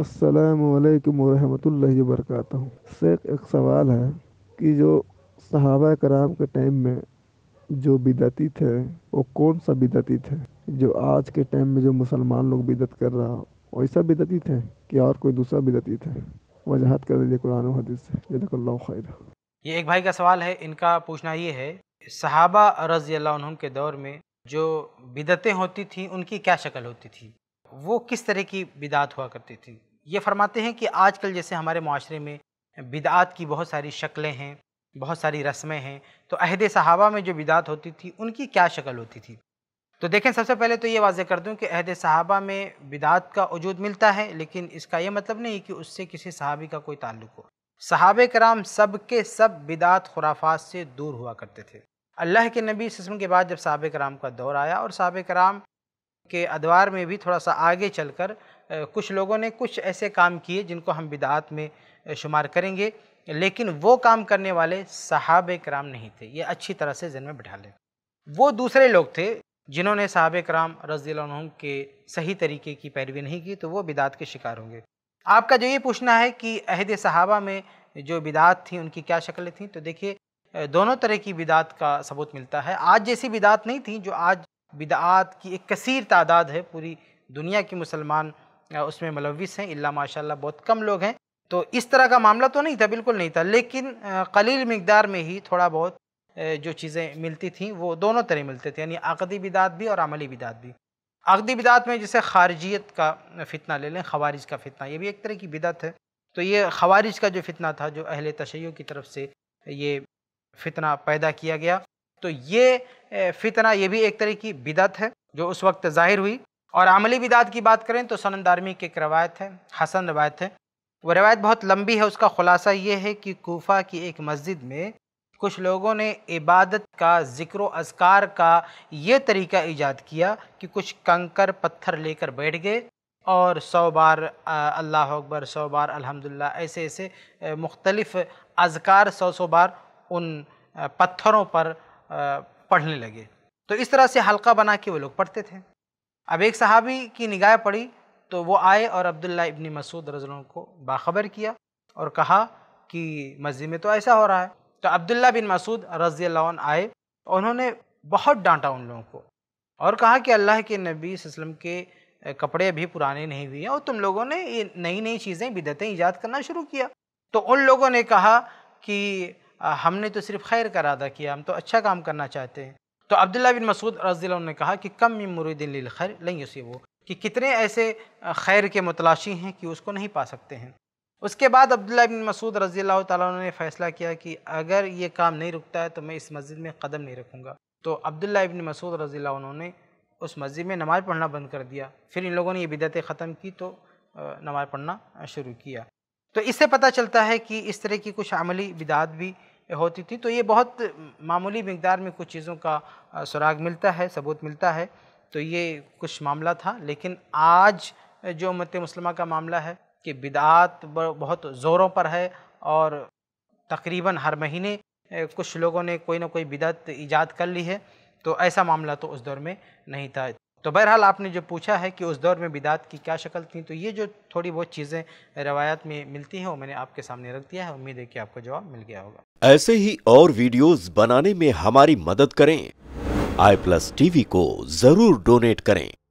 असलकम वरहमल वरक शेख एक सवाल है कि जो सहाबा कराम के टाइम में जो बिदती थे वो कौन सा बिदती थे जो आज के टाइम में जो मुसलमान लोग बिदत कर रहा हो ऐसा बिदती थे कि और कोई दूसरा बिदती थे वजाहत कर दीजिए कुरान हदीस से खैर ये एक भाई का सवाल है इनका पूछना ये है सहाबा रज़ी के दौर में जो बिदतें होती थी उनकी क्या शक्ल होती थी वो किस तरह की बिदात हुआ करती थी ये फरमाते हैं कि आजकल जैसे हमारे माशरे में बिदात की बहुत सारी शक्लें हैं बहुत सारी रस्में हैं तो अहद सहाबा में जो बिदात होती थी उनकी क्या शक्ल होती थी तो देखें सबसे पहले तो ये वाजह कर दूं कि अहद सहाबा में बिदात का वजूद मिलता है लेकिन इसका यह मतलब नहीं कि उससे किसी सहाबी का कोई ताल्लुक हो सहाब कराम सब के सब बिदात खुराफात से दूर हुआ करते थे अल्लाह के नबी सस्म के बाद जब सहाब कराम का दौर आया और सहाब कराम के अदवार में भी थोड़ा सा आगे चलकर कुछ लोगों ने कुछ ऐसे काम किए जिनको हम बिदात में शुमार करेंगे लेकिन वो काम करने वाले साहब कराम नहीं थे ये अच्छी तरह से जहन में बिठा लें वो दूसरे लोग थे जिन्होंने साहब कराम रजील के सही तरीके की पैरवी नहीं की तो वो बिदात के शिकार होंगे आपका जो ये पूछना है कि अहद सहाबा में जो बिदात थी उनकी क्या शक्लें थी तो देखिए दोनों तरह की बिदात का सबूत मिलता है आज जैसी बिदात नहीं थी जो आज बिदात की एक कसर तादाद है पूरी दुनिया की मुसलमान उसमें मुलविस हैं इल्ला माशाल्लाह बहुत कम लोग हैं तो इस तरह का मामला तो नहीं था बिल्कुल नहीं था लेकिन कलील मकदार में ही थोड़ा बहुत जो चीज़ें मिलती थी वो दोनों तरह मिलते थे यानी आकदी बिदात भी और अमली बिदात भी आकदी बिदात में जैसे खारजियत का फितना ले लें खवारिज का फितना ये भी एक तरह की बिदत है तो ये खवारिज का जो फितना था जो अहल तशैय की तरफ से ये फितना पैदा किया गया तो ये फितना ये भी एक तरह की बिदत है जो उस वक्त ज़ाहिर हुई और आमली बिदात की बात करें तो सनंद आर्मी की एक रवायत है हसन रवायत है वो रवायत बहुत लंबी है उसका ख़ुलासा ये है कि कोफा की एक मस्जिद में कुछ लोगों ने इबादत का ज़िक्र अज़कार का ये तरीका ईजाद किया कि कुछ कंकर पत्थर लेकर बैठ गए और सौ बार अल्लाह अकबर सौ बार अल्हम्दुलिल्लाह ऐसे ऐसे मुख्तलफ़ अजकार सौ सौ बार उन पत्थरों पर पढ़ने लगे तो इस तरह से हल्का बना के वो लोग पढ़ते थे अब एक सहाबी की निगाह पड़ी तो वो आए और अब्दुल्ला इबन मसूद रजलों को बाखबर किया और कहा कि मस्जिद में तो ऐसा हो रहा है तो अब्दुल्ला बिन मसूद रजी आए और उन्होंने बहुत डांटा उन लोगों को और कहा कि अल्लाह के नबी वसम के कपड़े अभी पुराने नहीं हुए हैं और तुम लोगों ने ये नई नई चीज़ें बिदतें ईजाद करना शुरू किया तो उन लोगों ने कहा कि हमने तो सिर्फ खैर का इरादा किया हम तो अच्छा काम करना चाहते हैं तो अब्दुल्ला बिन मसूद रज़ील ने कहा कि कम मिन मुरीदिन खैर लेंगे उसे वो कि कितने ऐसे खैर के मतलाशी हैं कि उसको नहीं पा सकते हैं उसके बाद अब्दुल्ला बिन मसूद रज़ी ने फ़ैसला किया कि अगर ये काम नहीं रुकता है तो मैं इस मस्जिद में कदम नहीं रखूँगा तो अब्दुल्ला बिन मसूद रज़ी उन्होंने उस मस्जिद में नमाज़ पढ़ना बंद कर दिया फिर इन लोगों ने ये बिदतें ख़त्म की तो नमाज़ पढ़ना शुरू किया तो इससे पता चलता है कि इस तरह की कुछ अमली बिदात भी होती थी तो ये बहुत मामूली मकदार में कुछ चीज़ों का सुराग मिलता है सबूत मिलता है तो ये कुछ मामला था लेकिन आज जो मत मुसलमा का मामला है कि बिदात बहुत ज़ोरों पर है और तकरीबन हर महीने कुछ लोगों ने कोई ना कोई बिदात ईजाद कर ली है तो ऐसा मामला तो उस दौर में नहीं था तो बहरहाल आपने जो पूछा है कि उस दौर में बिदात की क्या शक्ल थी तो ये जो थोड़ी बहुत चीज़ें रवायत में मिलती हैं वो मैंने आपके सामने रख दिया है उम्मीद है कि आपको जवाब मिल गया होगा ऐसे ही और वीडियोस बनाने में हमारी मदद करें आई प्लस टीवी को जरूर डोनेट करें